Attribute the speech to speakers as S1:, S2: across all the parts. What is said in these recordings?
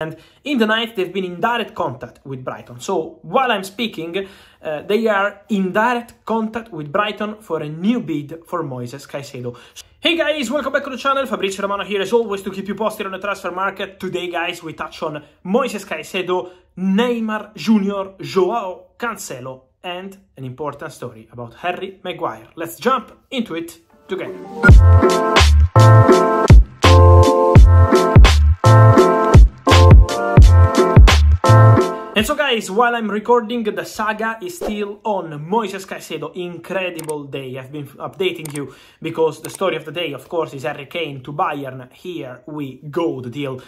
S1: and in the night they've been in direct contact with Brighton. So while I'm speaking, uh, they are in direct contact with Brighton for a new bid for Moises Caicedo. Hey guys, welcome back to the channel, Fabrizio Romano here as always to keep you posted on the transfer market. Today guys, we touch on Moises Caicedo, Neymar Jr., Joao Cancelo and an important story about Harry Maguire. Let's jump into it together. guys, while I'm recording, the saga is still on Moises Caicedo. Incredible day. I've been updating you because the story of the day, of course, is Harry Kane to Bayern. Here we go, the deal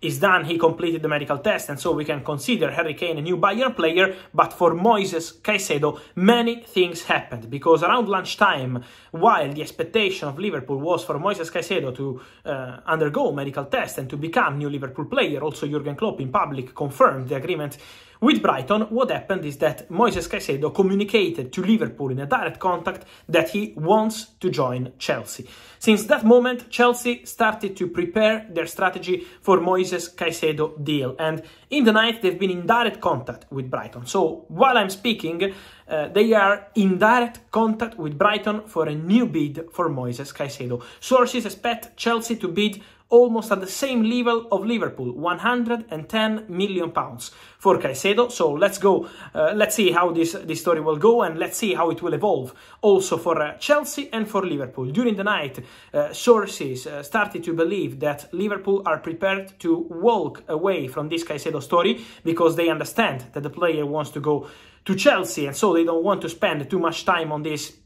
S1: is done. He completed the medical test, and so we can consider Harry Kane a new Bayern player. But for Moises Caicedo, many things happened because around lunchtime, while the expectation of Liverpool was for Moises Caicedo to uh, undergo medical test and to become new Liverpool player, also Jurgen Klopp in public confirmed the agreement with Brighton, what happened is that Moises Caicedo communicated to Liverpool in a direct contact that he wants to join Chelsea. Since that moment, Chelsea started to prepare their strategy for Moises Moises Caicedo deal. And in the night, they've been in direct contact with Brighton. So while I'm speaking, uh, they are in direct contact with Brighton for a new bid for Moises Caicedo. Sources expect Chelsea to bid almost at the same level of Liverpool, 110 million pounds for Caicedo. So let's go, uh, let's see how this, this story will go and let's see how it will evolve also for uh, Chelsea and for Liverpool. During the night, uh, sources started to believe that Liverpool are prepared to walk away from this Caicedo story because they understand that the player wants to go to Chelsea, and so they don't want to spend too much time on this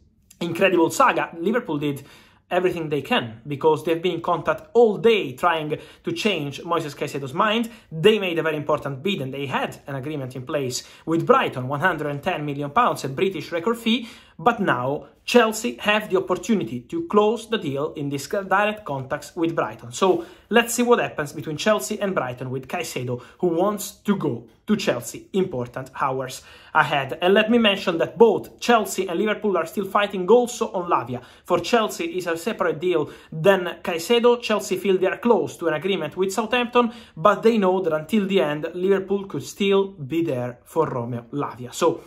S1: incredible saga. Liverpool did everything they can because they've been in contact all day trying to change Moises Caicedo's mind. They made a very important bid and they had an agreement in place with Brighton, 110 million pounds, a British record fee. But now Chelsea have the opportunity to close the deal in this direct contacts with Brighton. So let's see what happens between Chelsea and Brighton with Caicedo, who wants to go to Chelsea. Important hours ahead. And let me mention that both Chelsea and Liverpool are still fighting also on Lavia. For Chelsea is a separate deal than Caicedo. Chelsea feel they are close to an agreement with Southampton, but they know that until the end, Liverpool could still be there for Romeo Lavia. So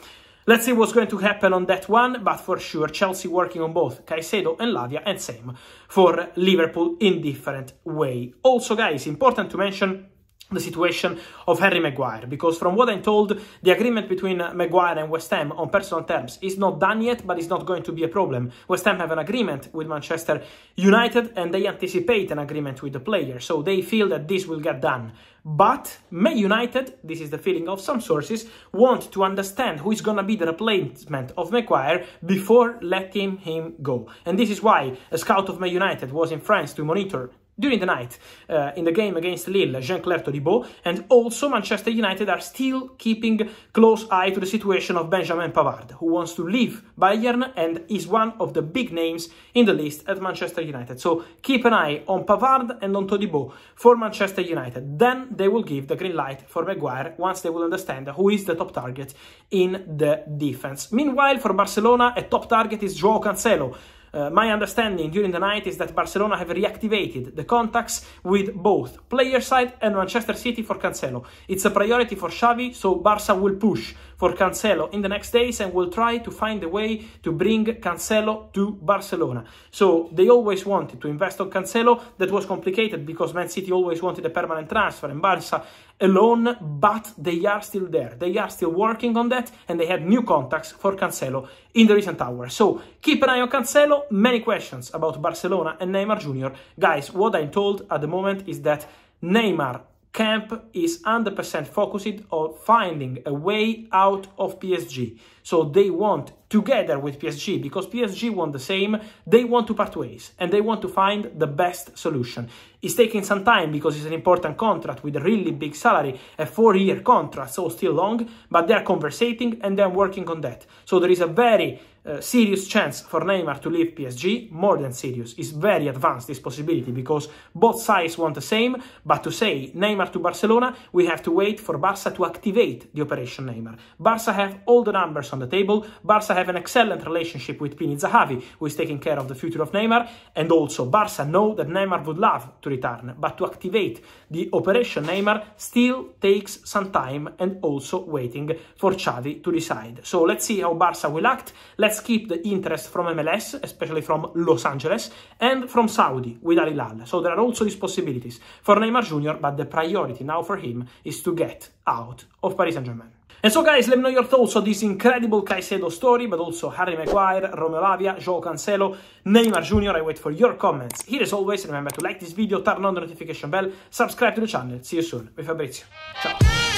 S1: Let's see what's going to happen on that one, but for sure Chelsea working on both Caicedo and Lavia and same for Liverpool in different way. Also guys, important to mention the situation of Harry Maguire because from what I'm told the agreement between Maguire and West Ham on personal terms is not done yet but it's not going to be a problem. West Ham have an agreement with Manchester United and they anticipate an agreement with the player so they feel that this will get done. But May United, this is the feeling of some sources, want to understand who is going to be the replacement of Maguire before letting him go. And this is why a scout of May United was in France to monitor during the night uh, in the game against Lille, Jean-Claire Todibo, and also Manchester United are still keeping close eye to the situation of Benjamin Pavard, who wants to leave Bayern and is one of the big names in the list at Manchester United. So keep an eye on Pavard and on Todibo for Manchester United. Then they will give the green light for Maguire once they will understand who is the top target in the defense. Meanwhile, for Barcelona, a top target is Joao Cancelo, uh, my understanding during the night is that Barcelona have reactivated the contacts with both player side and Manchester City for Cancelo. It's a priority for Xavi, so Barca will push for Cancelo in the next days and will try to find a way to bring Cancelo to Barcelona. So they always wanted to invest on Cancelo. That was complicated because Man City always wanted a permanent transfer and Barca alone, but they are still there. They are still working on that, and they had new contacts for Cancelo in the recent hours. So keep an eye on Cancelo. Many questions about Barcelona and Neymar Jr. Guys, what I'm told at the moment is that Neymar Camp is 100% focused on finding a way out of PSG. So they want, together with PSG, because PSG want the same, they want to part ways and they want to find the best solution. It's taking some time because it's an important contract with a really big salary, a four-year contract, so still long, but they are conversating and they're working on that. So there is a very Eh, serious chance for Neymar to leave PSG, more than serious. It's very advanced, this possibility, because both sides want the same, but to say Neymar to Barcelona, we have to wait for Barca to activate the Operation Neymar. Barca have all the numbers on the table, Barca have an excellent relationship with Pini Zahavi, who is taking care of the future of Neymar, and also Barca know that Neymar would love to return, but to activate the Operation Neymar still takes some time and also waiting for Xavi to decide. So let's see how Barca will act, let's Let's keep the interest from MLS, especially from Los Angeles, and from Saudi with Al Hilal. So there are also these possibilities for Neymar Jr., but the priority now for him is to get out of Paris Saint-Germain. And so guys, let me know your thoughts on this incredible Caicedo story, but also Harry Maguire, Romeo Lavia, Joao Cancelo, Neymar Jr. I wait for your comments. Here as always, remember to like this video, turn on the notification bell, subscribe to the channel. See you soon with Fabrizio. Ciao!